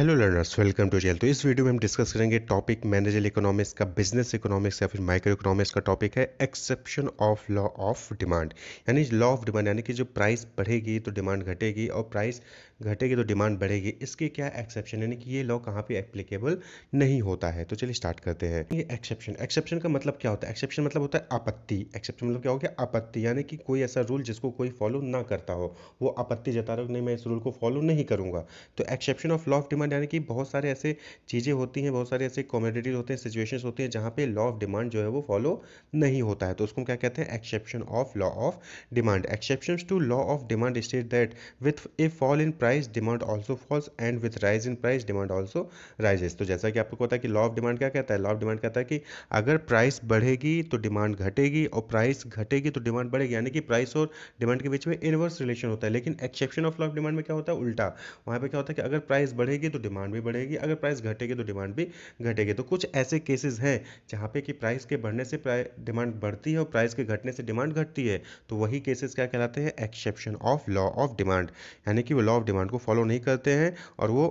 hello learners welcome to channel तो इस वीडियो में हम डिस्कस करेंगे टॉपिक मैनेजर इकोनॉमिक्स का बिजनेस इकोनॉमिक्स या फिर माइक्रो इकोनॉमिक्स का टॉपिक है exception of law of demand यानी लॉ ऑफ डिमांड यानी कि जो प्राइस बढ़ेगी तो डिमांड घटेगी और प्राइस घटेगी तो डिमांड बढ़ेगी इसके क्या एक्सेप्शन यानी कि ये लॉ कहाँ पे एप्लीकेबल नहीं होता है तो चलिए स्टार्ट करते हैं ये एक्सेप्शन एक्सेप्शन का मतलब क्या होता है एक्सेप्शन मतलब होता है आपत्ति एक्सेप्शन मतलब क्या हो गया आपत्ति यानी कि कोई ऐसा रूल जिसको कोई फॉलो ना करता हो वो आपत्ति जता रहा हो नहीं मैं इस रूल को फॉलो नहीं करूँगा तो exception of law of demand यानी कि बहुत सारे ऐसे चीज़ें होती हैं बहुत सारे ऐसे कॉमेडिटीज होते हैं सिचुएशन होती हैं जहाँ पे लॉ ऑफ डिमांड जो है वो फॉलो नहीं होता है तो उसको क्या कहते हैं exception of law of demand exception to law of demand state that with a fall in price price demand also falls and with rise in price demand also rises तो जैसा कि आपको पता है कि लॉ ऑफ डिमांड क्या कहता है लॉ ऑफ डिमांड कहता है कि अगर प्राइस बढ़ेगी तो डिमांड घटेगी और प्राइस घटेगी तो डिमांड बढ़ेगी यानी कि प्राइस और डिमांड के बीच में इनवर्स रिलेशन होता है लेकिन exception of law of demand में क्या होता है उल्टा वहाँ पर क्या होता है कि अगर प्राइस बढ़ेगी तो डिमांड भी बढ़ेगी अगर प्राइस घटेगी तो डिमांड भी घटेगी तो कुछ ऐसे केसेज हैं जहाँ पे कि प्राइस के बढ़ने से डिमांड बढ़ती है और प्राइस के घटने से डिमांड घटती है तो वही केसेस क्या कहलाते हैं exception of law of demand यानी कि वो लॉ ऑफ डिमांड डिमांड को फॉलो नहीं करते हैं और वो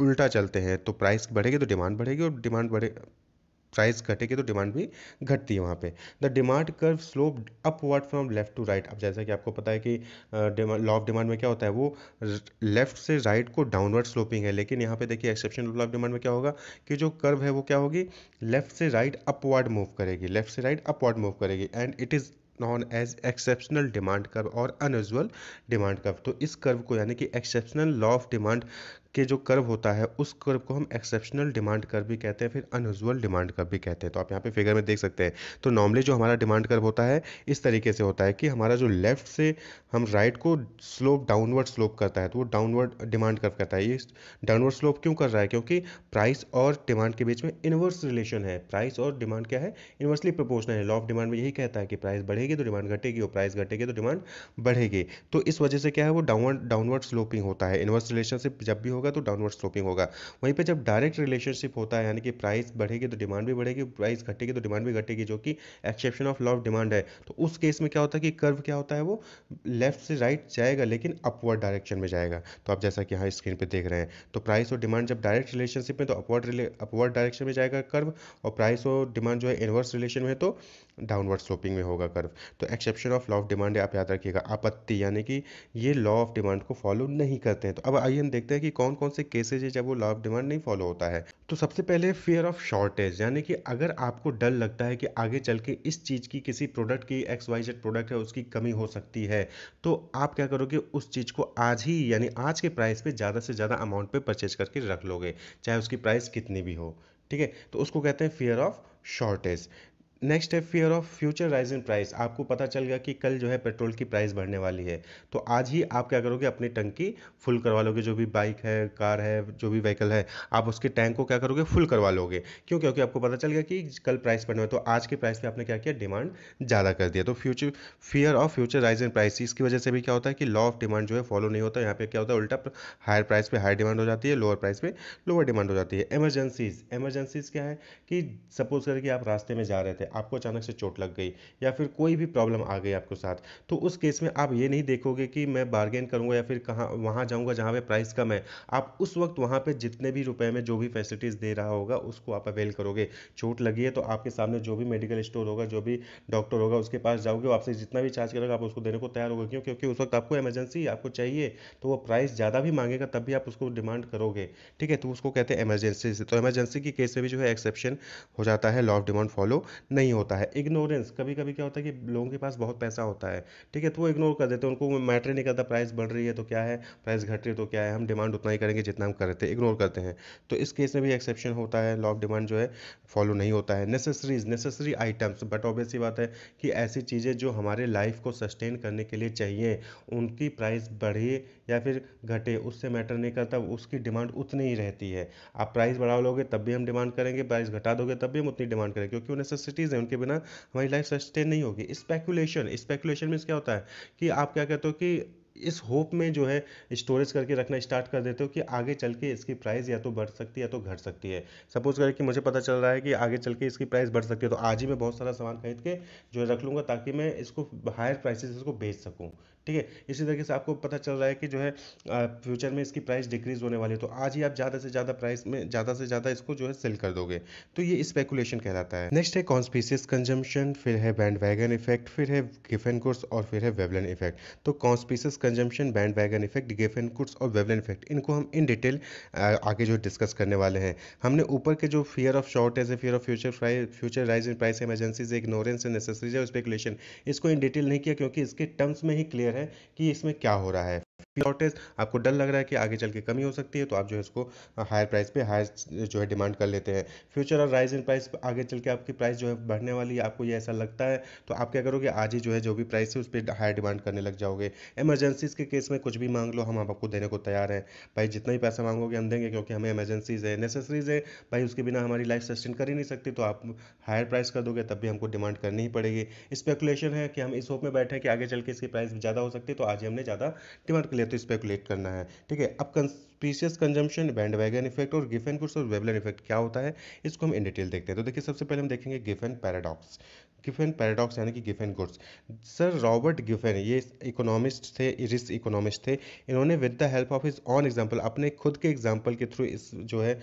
उल्टा चलते हैं तो प्राइस बढ़ेगी तो डिमांड बढ़ेगी और डिमांड बढ़े प्राइस घटेगी तो डिमांड भी घटती है वहाँ पे the demand curve slope upward from left to right अब जैसा कि आपको पता है कि लॉ ऑफ डिमांड में क्या होता है वो लेफ्ट से राइट right को डाउनवर्ड स्लोपिंग है लेकिन यहाँ पे देखिए एक्सेप्शन लॉ ऑफ डिमांड में क्या होगा कि जो कर्व है वो क्या होगी लेफ्ट से राइट अपवर्ड मूव करेगी लेफ्ट से राइट अपवर्ड मूव करेगी and it is known as exceptional demand curve और अनयूजल डिमांड कर्व तो इस कर्व को यानी कि एक्सेप्शनल लॉ ऑफ डिमांड के जो कर्व होता है उस कर्व को हम एक्सेप्शनल डिमांड कर्व भी कहते हैं फिर अनयूजल डिमांड कर्व भी कहते हैं तो आप यहाँ पे फिगर में देख सकते हैं तो नॉर्मली जो हमारा डिमांड कर्व होता है इस तरीके से होता है कि हमारा जो लेफ्ट से हम राइट को स्लोप डाउनवर्ड स्लोप करता है तो वो डाउनवर्ड डिमांड कर्व कहता है ये डाउनवर्ड स्लोप क्यों कर रहा है क्योंकि प्राइस और डिमांड के बीच में इन्वर्स रिलेशन है प्राइस और डिमांड क्या है इन्वर्सली प्रपोर्शनल है लॉ ऑफ डिमांड में यही कहता है कि प्राइस बढ़ेगी तो डिमांड घटेगी और प्राइस घटेगी तो डिमांड बढ़ेगी तो इस वजह से क्या है वो डाउनवर्ड डाउनवर्ड स्लोपिंग होता है इन्वर्स रिलेशनशिप जब भी हो होगा तो डाउनवर्ड स्लोपिंग होगा वहीं पर जब डायरेक्ट रिलेशनशिप होता है यानी कि प्राइस बढ़ेगी तो डिमांड भी बढ़ेगी प्राइस घटेगी तो डिमांड भी घटेगी जो कि exception of law of demand है तो उस केस में क्या होता है कि कर्व क्या होता है वो लेफ्ट से राइट जाएगा लेकिन अपवर्ड डायरेक्शन में जाएगा तो आप जैसा कि यहाँ स्क्रीन पर देख रहे हैं तो प्राइस और डिमांड जब डायरेक्ट रिलेशनशिप में तो अपवर्ड अपवर्ड डायरेक्शन में जाएगा कर्व और प्राइस और डिमांड जो है इनवर्स रिलेशन में तो डाउनवर्ड स्लोपिंग में होगा कर्व तो exception of law of demand आप याद रखिएगा आपत्ति यानी कि ये लॉ ऑफ डिमांड को फॉलो नहीं करते हैं तो अब आइए हम देखते हैं कि कौन कौन से केसेज है जब वो लॉ ऑफ डिमांड नहीं फॉलो होता है तो सबसे पहले फियर ऑफ शॉर्टेज यानी कि अगर आपको डर लगता है कि आगे चल के इस चीज़ की किसी प्रोडक्ट की एक्स वाई जेड प्रोडक्ट है उसकी कमी हो सकती है तो आप क्या करोगे उस चीज़ को आज ही यानी आज के प्राइस पे ज़्यादा से ज़्यादा अमाउंट पे परचेज करके रख लोगे चाहे उसकी प्राइस कितनी भी हो ठीक है तो उसको कहते हैं फियर ऑफ शॉर्टेज नेक्स्ट है fear of future rise in price आपको पता चल गया कि कल जो है पेट्रोल की प्राइस बढ़ने वाली है तो आज ही आप क्या करोगे अपनी टंकी फुल करवा लोगे जो भी बाइक है कार है जो भी व्हीकल है आप उसके टैंक को क्या करोगे फुल करवा लोगे क्यों क्योंकि आपको पता चल गया कि कल प्राइस बढ़ने तो आज के प्राइस पर आपने क्या किया डिमांड ज़्यादा कर दिया तो future fear of future rise in price इसकी वजह से भी क्या होता है कि लॉ ऑफ डिमांड जो है फॉलो नहीं होता यहाँ पर क्या होता है उल्टा हायर प्राइस पर हायर डिमांड हो जाती है लोअर प्राइस पर लोअर डिमांड हो जाती है एमरजेंसीज एमरजेंसीज क्या है कि सपोज करके आप रास्ते में जा रहे थे आपको अचानक से चोट लग गई या फिर कोई भी प्रॉब्लम आ गई आपके साथ तो उस केस में आप ये नहीं देखोगे कि मैं बार्गेन करूँगा या फिर कहाँ वहाँ जाऊँगा जहाँ पर प्राइस कम है आप उस वक्त वहाँ पर जितने भी रुपये में जो भी फैसिलिटीज़ दे रहा होगा उसको आप अवेल करोगे चोट लगी है तो आपके सामने जो भी मेडिकल स्टोर होगा जो भी डॉक्टर होगा उसके पास जाओगे वो आपसे जितना भी चार्ज करेगा आप उसको देने को तैयार होगा क्यों क्योंकि उस वक्त आपको एमरजेंसी आपको चाहिए तो वो प्राइस ज़्यादा भी मांगेगा तब भी आप उसको डिमांड करोगे ठीक है तो उसको कहते हैं इमरजेंसी से तो एमरजेंसी की केस में भी जो है एक्सेप्शन हो जाता है लॉ ऑफ डिमांड फॉलो नहीं नहीं होता है इग्नोरेंस कभी कभी क्या होता है कि लोगों के पास बहुत पैसा होता है ठीक है तो वो इग्नोर कर देते हैं उनको मैटर नहीं करता प्राइस बढ़ रही है तो क्या है प्राइस घट रही है तो क्या है हम डिमांड उतना ही करेंगे जितना हम कर रहे थे इग्नोर करते हैं तो इस केस में भी एक्सेप्शन होता है लॉ ऑफ डिमांड जो है फॉलो नहीं होता है necessaries necessary items but obvious बात है कि ऐसी चीज़ें जो हमारे लाइफ को सस्टेन करने के लिए चाहिए उनकी प्राइस बढ़े या फिर घटे उससे मैटर नहीं करता उसकी डिमांड उतनी ही रहती है आप प्राइस बढ़ा लोगे तब भी हम डिमांड करेंगे प्राइस घटा दोगे तब भी हम उतनी डिमांड करेंगे क्योंकि वो नेसेसिटीज़ हैं उनके बिना हमारी लाइफ सस्टेन नहीं होगी स्पेकुलेशन स्पेकुलेशन मीन्स क्या होता है कि आप क्या कहते हो कि इस होप में जो है स्टोरेज करके रखना स्टार्ट कर देते हो कि आगे चल के इसकी प्राइस या तो बढ़ सकती है या तो घट सकती है सपोज करें कि मुझे पता चल रहा है कि आगे चल के इसकी प्राइस बढ़ सकती है तो आज ही मैं बहुत सारा सामान खरीद के जो रख लूँगा ताकि मैं इसको हायर प्राइसेस इसको बेच सकूँ ठीक है इसी तरीके से आपको पता चल रहा है कि जो है फ्यूचर में इसकी प्राइस डिक्रीज़ होने वाली है तो आज ही आप ज़्यादा से ज़्यादा प्राइस में ज़्यादा से ज़्यादा इसको जो है सेल कर दोगे तो ये स्पेकुलेशन कहलाता है नेक्स्ट है कॉन्स्पीसियस कंजम्पशन फिर है बैंड वैगन इफेक्ट फिर है गिफेन कुर्स और फिर है वेबलन इफेक्ट तो conspicuous consumption band wagon effect Giffen curse और वेबलन इफेक्ट इनको हम इन डिटेल आगे जो डिस्कस करने वाले हैं हमने ऊपर के जो फियर ऑफ शॉर्टेज है fear of future future rise in price emergency ignorance and necessaries और स्पेकुलेशन इसको इन डिटेल नहीं किया क्योंकि इसके टर्म्स में ही क्लियर क्लियर है कि इसमें क्या हो रहा है शॉर्टेज आपको डर लग रहा है कि आगे चल के कमी हो सकती है तो आप जो है इसको हायर प्राइस पे हायर जो है डिमांड कर लेते हैं फ्यूचर और राइज इन प्राइस आगे चल के आपकी प्राइस जो है बढ़ने वाली है आपको ये ऐसा लगता है तो आप क्या करोगे आज ही जो है जो भी प्राइस है उस पर हायर डिमांड करने लग जाओगे एमरजेंसीज़ के केस में कुछ भी मांग लो हम आपको देने को तैयार हैं भाई जितना ही पैसा मांगोगे हम देंगे क्योंकि हमें एमरजेंसीज़ है नेसेसरीज है भाई उसके बिना हमारी लाइफ सस्टेन कर ही नहीं सकती तो आप हायर प्राइस कर दोगे तब भी हमको डिमांड करनी ही पड़ेगी स्पेकुलेशन है कि हम इस होप में बैठे हैं कि आगे चल के इसकी प्राइस ज़्यादा हो सकती है तो आज ही हमने ज़्यादा डिमांड या तो स्पेकुलेट करना है ठीक है अब conspicuous consumption band wagon effect और गिफेन कुर्स और वेबलन इफेक्ट क्या होता है इसको हम इन डिटेल देखते हैं तो देखिए सबसे पहले हम देखेंगे गिफेन पैराडॉक्स गिफेन पैराडॉक्स यानी कि Giffen goods sir Robert Giffen ये इकोनॉमिस्ट थे रिस इकोनॉमिस्ट थे इन्होंने with the help of his own example अपने खुद के एग्जाम्पल के थ्रू इस जो है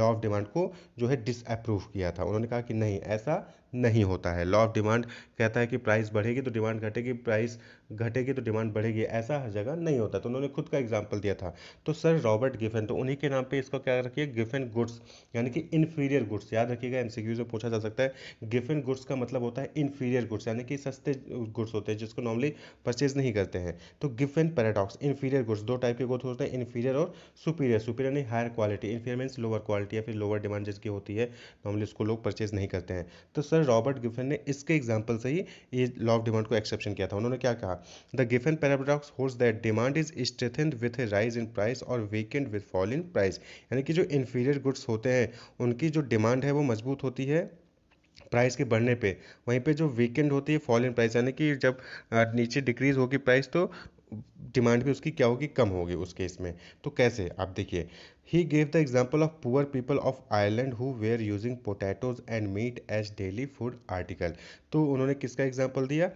लॉ ऑफ डिमांड को जो है डिसअप्रूव किया था उन्होंने कहा कि नहीं ऐसा नहीं होता है लॉ ऑफ डिमांड कहता है कि प्राइस बढ़ेगी तो डिमांड घटेगी प्राइस घटेगी तो डिमांड बढ़ेगी ऐसा हर जगह नहीं होता तो उन्होंने खुद का एग्जाम्पल दिया था तो सर रॉबर्ट गिफेन तो उन्हीं के नाम पर इसको क्या रखिए गिफेन गुड्स यानी कि इन्फीरियर गुड्स याद रखिएगा एम से पूछा जा सकता है गिफेन गुड्स का मतलब होता है इन्फीरियर गुड्स यानी कि सस्ते गुड्स होते हैं जिसको नॉर्मली परचेज नहीं करते हैं तो गिफेन पैराडॉक्स इन्फीरियर गुड्स दो टाइप के गुड्स होते हैं इन्फीरियर और सुपीरियर सुपीरियर यानी higher quality inferior means lower quality या फिर लोअर डिमांड जिसकी होती है नॉर्मली उसको लोग परचेज नहीं करते हैं तो सर रॉबर्ट गिफेन ने इसके एग्जाम्पल से ही ये लॉ ऑफ डिमांड को एक्सेप्शन किया था उन्होंने क्या कहा the Giffen given paradox that demand is strengthened with with a rise in और weakened with fall in price यानी कि जो इन्फीरियर गुड्स होते हैं उनकी जो डिमांड है वो मजबूत होती है प्राइस के बढ़ने पे वहीं पे जो वीकेंड होती है फॉल इन प्राइस यानी कि जब नीचे डिक्रीज होगी प्राइस तो डिमांड भी उसकी क्या होगी कम होगी उस केस में तो कैसे आप देखिए he gave the example of poor people of Ireland who were using potatoes and meat as daily food article तो उन्होंने किसका एग्जाम्पल दिया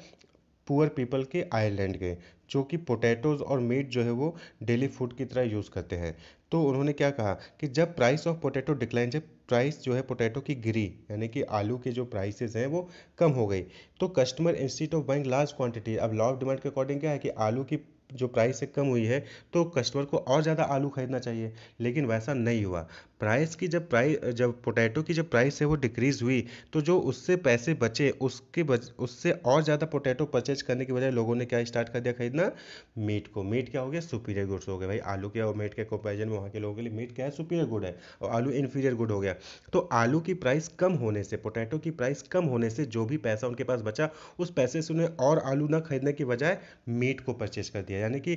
पुअर पीपल के आयरलैंड गए जो कि पोटैटोज़ और मीट जो है वो डेली फूड की तरह यूज़ करते हैं तो उन्होंने क्या कहा कि जब प्राइस ऑफ पोटैटो डिक्लाइन जब प्राइस जो है पोटैटो की गिरी यानी कि आलू के जो प्राइसेस हैं वो कम हो गई तो customer instead of buying large quantity अब लॉ ऑफ डिमांड के अकॉर्डिंग क्या है कि आलू की जो प्राइस है कम हुई है तो कस्टमर को और ज़्यादा आलू खरीदना चाहिए लेकिन वैसा नहीं हुआ प्राइस की जब प्राइस जब पोटैटो की जब प्राइस है वो डिक्रीज़ हुई तो जो उससे पैसे बचे उसके बच उससे और ज़्यादा पोटैटो परचेज करने के बजाय लोगों ने क्या स्टार्ट कर दिया खरीदना मीट को मीट क्या हो गया सुपीरियर गुड्स हो गया भाई आलू क्या और मीट के कंपेरिजन में वहाँ के लोगों के लिए मीट क्या है सुपीरियर गुड है और आलू इन्फीरियर गुड हो गया तो आलू की प्राइस कम होने से पोटैटो की प्राइस कम होने से जो भी पैसा उनके पास बचा उस पैसे से उन्हें और आलू ना खरीदने की बजाय मीट को परचेज कर दिया यानी कि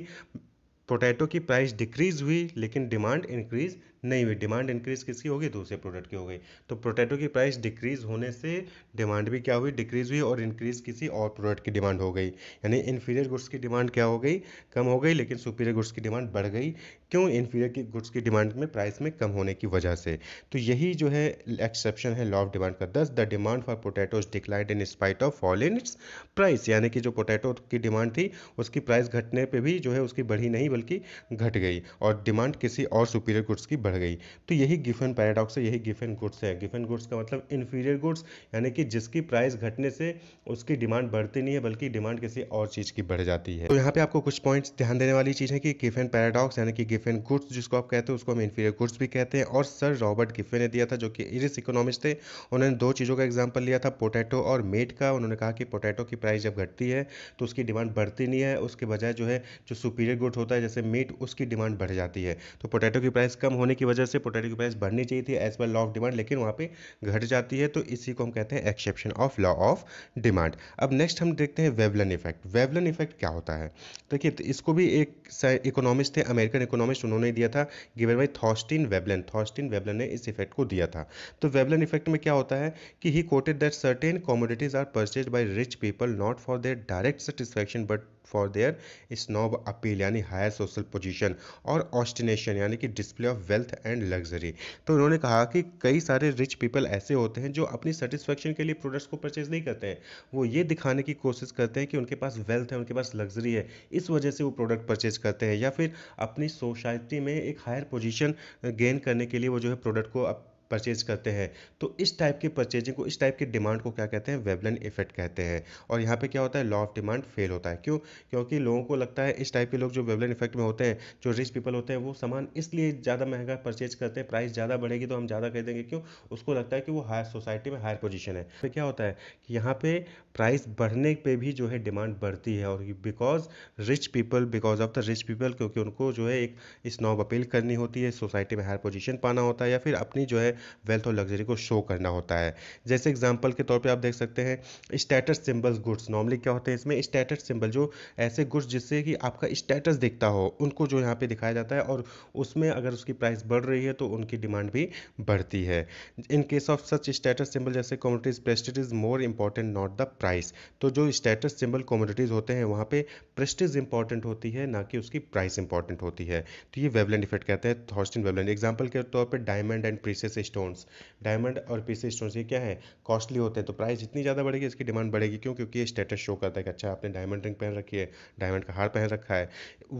पोटैटो की प्राइस डिक्रीज़ हुई लेकिन डिमांड इंक्रीज़ नहीं हुई डिमांड इंक्रीज़ किसकी होगी दूसरे प्रोडक्ट की हो गई तो पोटैटो की प्राइस डिक्रीज़ होने से डिमांड भी क्या हुई डिक्रीज़ हुई और इंक्रीज़ किसी और प्रोडक्ट की डिमांड हो गई यानी इन्फीरियर गुड्स की डिमांड क्या हो गई कम हो गई लेकिन सुपीरियर गुड्स की डिमांड बढ़ गई क्यों इन्फीरियर की गुड्स की डिमांड में प्राइस में कम होने की वजह से तो यही जो है एक्सेप्शन है लॉ ऑफ डिमांड का thus the demand for potatoes declined in spite of fall in its price यानी कि जो पोटैटो की डिमांड थी उसकी प्राइस घटने पर भी जो है उसकी बढ़ी नहीं बल्कि घट गई और डिमांड किसी और सुपीरियर गुड्स की बढ़ रह गई तो यही गिफेन पैराडॉक्स है यही गिफेन गुड्स है गिफेन गुड्स का मतलब इन्फीरियर गुड्स यानी कि जिसकी प्राइस घटने से उसकी डिमांड बढ़ती नहीं है बल्कि डिमांड किसी और चीज़ की बढ़ जाती है तो यहाँ पे आपको कुछ पॉइंट्स ध्यान देने वाली चीज़ है कि गिफेन पैराडॉक्स यानी कि गिफेन गुड्स जिसको आप कहते हैं उसको हम इन्फीरियर गुड्स भी कहते हैं और सर रॉबर्ट गिफेन ने दिया था जो कि इरिस इकोनॉमिक्स थे उन्होंने दो चीज़ों का एग्जाम्पल लिया था पोटैटो और मेट का उन्होंने कहा कि पोटैटो की प्राइस जब घटती है तो उसकी डिमांड बढ़ती नहीं है उसके बजाय जो है जो सुपीरियर गुड होता है जैसे मीट उसकी डिमांड बढ़ जाती है तो पोटैटो की प्राइस कम होने की वजह से पोटैटो की प्राइस बढ़नी चाहिए थी as per law of demand लेकिन वहाँ पे घट जाती है तो इसी को हम कहते हैं exception of law of demand अब नेक्स्ट हम देखते हैं वेवलन इफेक्ट वेवलन इफेक्ट क्या होता है देखिए तो इसको भी एक इकोनॉमिस्ट थे अमेरिकन इकोनॉमिस्ट उन्होंने दिया था given by Thorstein Veblen Thorstein Veblen ने इस इफेक्ट को दिया था तो वेबलन इफेक्ट में क्या होता है कि he quoted that certain commodities are purchase by rich people not for their direct satisfaction but for their snob appeal यानी हायर सोशल पोजिशन और ऑस्टिनेशन यानी कि display of wealth wealth and luxury तो उन्होंने कहा कि कई सारे रिच पीपल ऐसे होते हैं जो अपनी सेटिस्फेक्शन के लिए प्रोडक्ट्स को परचेज नहीं करते हैं वो ये दिखाने की कोशिश करते हैं कि उनके पास वेल्थ है उनके पास लग्जरी है इस वजह से वो प्रोडक्ट परचेज करते हैं या फिर अपनी सोसाइटी में एक हायर पोजिशन गेन करने के लिए वो जो है प्रोडक्ट को परचेज करते हैं तो इस टाइप के परचेजिंग को इस टाइप के डिमांड को क्या कहते हैं वेबलन इफेक्ट कहते हैं और यहाँ पे क्या होता है लॉ ऑफ डिमांड फेल होता है क्यों क्योंकि लोगों को लगता है इस टाइप के लोग जो वेबलन इफेक्ट में होते हैं जो रिच पीपल होते हैं वो सामान इसलिए ज़्यादा महंगा परचेज करते हैं प्राइस ज़्यादा बढ़ेगी तो हम ज़्यादा खरीदेंगे क्यों उसको लगता है कि वो हायर सोसाइटी में हायर पोजिशन है तो क्या होता है कि यहाँ पर प्राइस बढ़ने पर भी जो है डिमांड बढ़ती है और because rich people because of the rich people क्योंकि उनको जो है एक स्नॉब अपील करनी होती है सोसाइटी में हायर पोजिशन पाना होता है या फिर अपनी जो है वेल्थ और लग्जरी को शो करना होता है जैसे एग्जाम्पल के तौर पर आप देख सकते हैं स्टेटस सिम्बल्स गुड्स नॉर्मली क्या होते हैं इसमें स्टेटस सिम्बल जो ऐसे गुड्स जिससे कि आपका स्टेटस दिखता हो उनको जो यहाँ पर दिखाया जाता है और उसमें अगर उसकी प्राइस बढ़ रही है तो उनकी डिमांड भी बढ़ती है in case of such status symbol जैसे commodities prestige is more important not the price तो जो स्टेटस सिंबल कॉमोडिटीज होते हैं वहाँ पे प्रेस्टिज इंपॉर्टेंट होती है ना कि उसकी प्राइस इंपॉर्टेंट होती है तो ये वेबलैंड इफेक्ट कहते हैं थॉस्टिन वेबलैंड एग्जाम्पल के तौर पर diamond and precious stones diamond और पीसी स्टोन्स ये क्या है कॉस्टली होते हैं तो प्राइस जितनी ज़्यादा बढ़ेगी इसकी डिमांड बढ़ेगी क्यों क्योंकि ये स्टेटस शो करता है कि अच्छा आपने डायमंड रिंग पहन रखी है डायमंड का हार पहन रखा है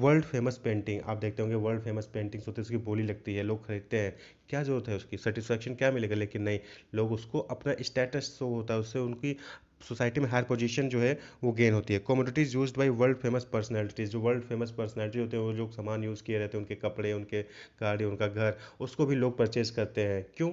वर्ल्ड फेमस पेंटिंग आप देखते होंगे वर्ल्ड फेमस पेंटिंग्स होती है उसकी बोली लगती है लोग खरीदते हैं क्या जरूरत है उसकी सेटिस्फैक्शन क्या मिलेगा लेकिन नहीं लोग उसको अपना स्टेटस शो होता है उससे उनकी सोसाइटी में हायर पोजीशन जो है वो गेन होती है commodities use by world famous personalities जो वर्ल्ड फेमस पर्सनैलिटी होते हैं वो लोग सामान यूज़ किए रहते हैं उनके कपड़े उनके गाड़ी उनका घर उसको भी लोग परचेज करते हैं क्यों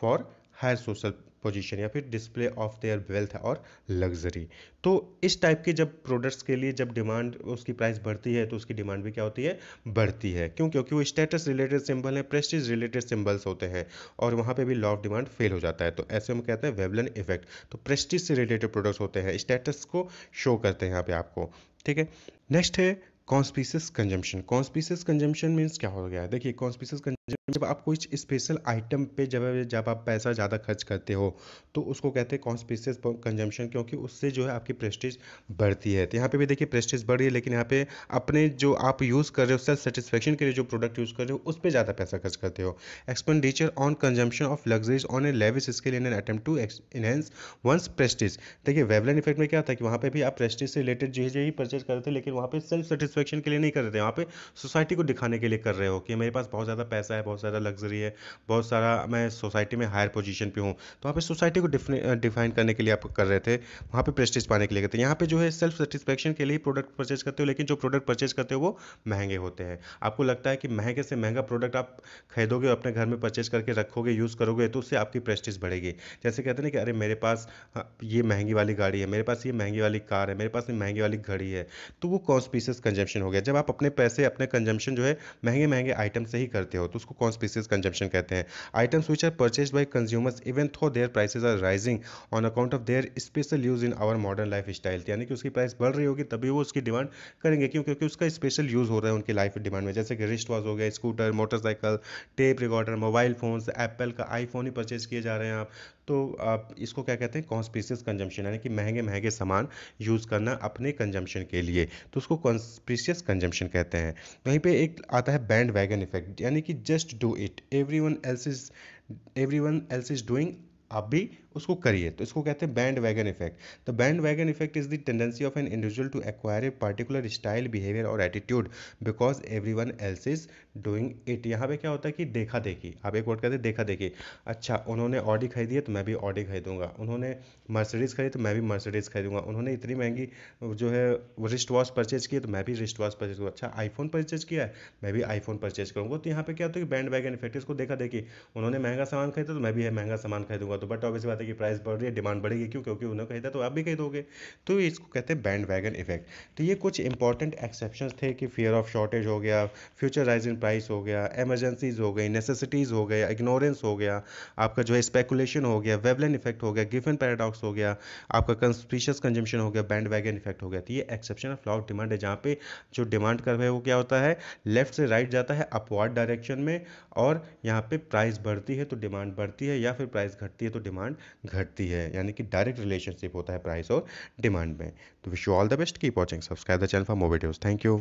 फॉर हायर सोशल पोजीशन या फिर डिस्प्ले ऑफ देयर वेल्थ और लग्जरी तो इस टाइप के जब प्रोडक्ट्स के लिए जब डिमांड उसकी प्राइस बढ़ती है तो उसकी डिमांड भी क्या होती है बढ़ती है क्यों क्योंकि वो स्टेटस रिलेटेड सिंबल है प्रेस्टिज रिलेटेड सिंबल्स होते हैं और वहाँ पर भी लॉ ऑफ डिमांड फेल हो जाता है तो ऐसे में कहते हैं वेबलन इफेक्ट तो प्रेस्टिज से रिलेटेड प्रोडक्ट्स होते हैं स्टेटस को शो करते हैं यहाँ पे आपको ठीक है नेक्स्ट है conspicuous consumption conspicuous consumption means क्या हो गया देखिए कॉन्स्पीसियस कंजम्पशन जब आप कुछ स्पेशल आइटम पे जब जब आप पैसा ज़्यादा खर्च करते हो तो उसको कहते हैं कॉन्स्पीसियस कंजम्पशन क्योंकि उससे जो है आपकी प्रेस्टिज बढ़ती है तो यहाँ पे भी देखिए प्रेस्टिज बढ़ रही है लेकिन यहाँ पे अपने जो आप यूज़ कर रहे हो सेल्फ सेटिस्फेक्शन के लिए जो प्रोडक्ट यूज़ कर रहे हो उस पर ज़्यादा पैसा खर्च करते हो expenditure on consumption of luxuries on a lavish scale in an attempt to enhance one's prestige देखिए वेवलैंड इफेक्ट में क्या था कि वहाँ पर भी आप प्रेस्टिज से रिलेटेड जो है परचेज कर रहे थे लेकिन वहाँ पर सेल्फ सेटिस सेटिस्फेक्शन के लिए नहीं कर रहे थे वहाँ पे सोसाइटी को दिखाने के लिए कर रहे हो कि मेरे पास बहुत ज़्यादा पैसा है बहुत ज़्यादा लग्जरी है बहुत सारा मैं सोसाइटी में हायर पोजीशन पे हूँ तो वहाँ पर सोसाइटी को डिफाइन करने के लिए आप कर रहे थे वहाँ पर प्रेस्टिज पाने के लिए करते हैं यहाँ पे जो है सेल्फ सेटिस्फेक्शन के लिए प्रोडक्ट परचेज करते हो लेकिन जो प्रोडक्ट परचेज करते हो वो महंगे होते हैं आपको लगता है कि महंगे से महंगा प्रोडक्ट आप खरीदोगे अपने घर में परचेज करके रखोगे यूज़ करोगे तो उससे आपकी प्रेस्टिज बढ़ेगी जैसे कहते हैं कि अरे मेरे पास हाँ, ये महंगी वाली गाड़ी है मेरे पास ये महंगी वाली कार है मेरे पास ये महंगी वाली घड़ी है तो वो कॉन्स्पीसियस कंजन कंजम्पशन हो गया जब आप अपने पैसे अपने कंजम्पशन जो है महंगे महंगे आइटम से ही करते हो तो उसको कौन स्पीसीज कंजम्पशन कहते हैं items which are purchase by consumers even though their prices are rising on account of their special use in our modern life style यानी कि उसकी प्राइस बढ़ रही होगी तभी वो उसकी डिमांड करेंगे क्यों क्योंकि उसका स्पेशल यूज़ हो रहा है उनकी लाइफ डिमांड में जैसे कि रिस्ट वॉज हो गया scooter motorcycle tape recorder mobile phones Apple का आईफोन ही परचेज किए जा रहे हैं आप तो आप इसको क्या कहते हैं कॉन्स्पीसियस कंजम्पशन यानी कि महंगे महंगे सामान यूज़ करना अपने कंजम्पशन के लिए तो उसको कॉन्स्पिशियस कंजम्पशन कहते हैं वहीं पे एक आता है बैंड वैगन इफेक्ट यानी कि just do it everyone else is everyone else is doing आप भी उसको करिए तो इसको कहते हैं बैंड वैगन इफेक्ट द तो band wagon effect is the tendency of an individual to acquire a particular style behaviour और attitude because everyone else is doing it यहाँ पे क्या होता है कि देखा देखी आप एक वर्ड कहते हैं देखा देखी अच्छा उन्होंने ऑडी खरीदी है तो मैं भी ऑडी खरीदूंगा उन्होंने मर्सडीज़ खरीदी तो मैं भी मर्सडीज़ खरीदूंगा उन्होंने इतनी महंगी जो है रिस्ट वॉश परचेज की तो मैं भी रिस्ट वॉश परचेज करूँगा अच्छा आईफोन परचेज किया है मैं भी आईफोन परचेज करूँगा तो यहाँ पे क्या होता है कि बैंड वैगन इफेक्ट इसको देखा देखी उन्होंने महंगा सामान खरीदा तो मैं भी महंगा सामान खरीदूंगा तो बट ऑब्वियस बात है कि प्राइस बढ़ रही है डिमांड बढ़ेगी क्यों क्योंकि उन्होंने खरीदा तो आप भी दोगे तो इसको कहते हैं बैंड वैगन इफेक्ट तो ये कुछ इंपॉर्टेंट एक्सेप्शन थे कि फियर ऑफ शॉर्टेज हो गया फ्यूचर राइज इन प्राइस हो गया एमरजेंसीज हो गई नेसेसिटीज़ हो गया इग्नोरेंस हो गया आपका जो है स्पेकुलेशन हो गया वेबलैन इफेक्ट हो गया गिफन पैराडॉक्स हो गया आपका कंस्पिशियस कंजम्पशन हो गया बैंड वैगन इफेक्ट हो गया तो ये एक्सेप्शन ऑफ लॉ डिमांड है जहाँ पे जो डिमांड कर है वो क्या होता है लेफ्ट से राइट जाता है अपवार्ड डायरेक्शन में और यहाँ पे प्राइस बढ़ती है तो डिमांड बढ़ती है या फिर प्राइस घटती है तो डिमांड घटती है यानी कि डायरेक्ट रिलेशनशिप होता है प्राइस और डिमांड में तो wish you all the best keep watching subscribe the channel for mobile thank you